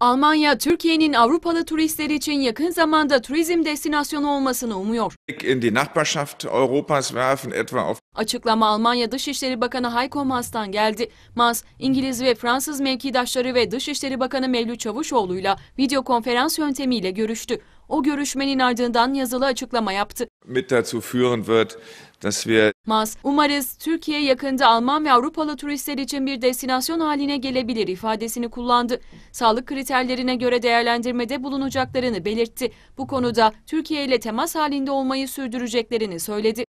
Almanya, Türkiye'nin Avrupalı turistler için yakın zamanda turizm destinasyonu olmasını umuyor. In die Nachbarschaft Europas werfen etwa auf Açıklama Almanya Dışişleri Bakanı Heiko Maas'tan geldi. Maas, İngiliz ve Fransız mevkidaşları ve Dışişleri Bakanı Mevlüt Çavuşoğlu'yla video konferans yöntemiyle görüştü. O görüşmenin ardından yazılı açıklama yaptı. mit dazu führen wird, dass wir Mas, umarız Türkiye yakında Alman ve Avrupalı turistler için bir destinasyon haline gelebilir ifadesini kullandı. Sağlık kriterlerine göre değerlendirmede bulunacaklarını belirtti. Bu konuda Türkiye ile temas halinde olmayı sürdüreceklerini söyledi.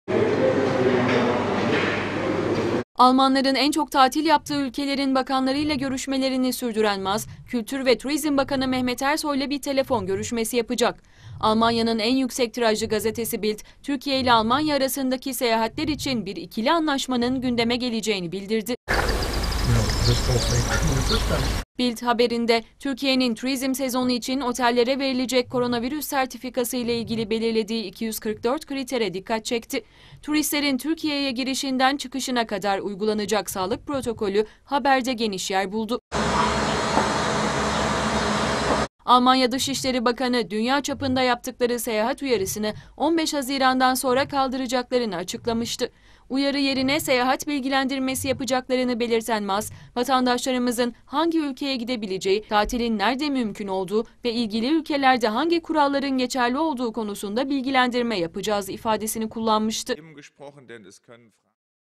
Almanların en çok tatil yaptığı ülkelerin bakanlarıyla görüşmelerini sürdüren Maz, Kültür ve Turizm Bakanı Mehmet Ersoy'la bir telefon görüşmesi yapacak. Almanya'nın en yüksek tirajlı gazetesi Bild, Türkiye ile Almanya arasındaki seyahatler için bir ikili anlaşmanın gündeme geleceğini bildirdi. Bild haberinde Türkiye'nin turizm sezonu için otellere verilecek koronavirüs sertifikası ile ilgili belirlediği 244 kritere dikkat çekti. Turistlerin Türkiye'ye girişinden çıkışına kadar uygulanacak sağlık protokolü haberde geniş yer buldu. Almanya Dışişleri Bakanı dünya çapında yaptıkları seyahat uyarısını 15 Haziran'dan sonra kaldıracaklarını açıklamıştı. Uyarı yerine seyahat bilgilendirmesi yapacaklarını belirten Mas, vatandaşlarımızın hangi ülkeye gidebileceği, tatilin nerede mümkün olduğu ve ilgili ülkelerde hangi kuralların geçerli olduğu konusunda bilgilendirme yapacağız ifadesini kullanmıştı.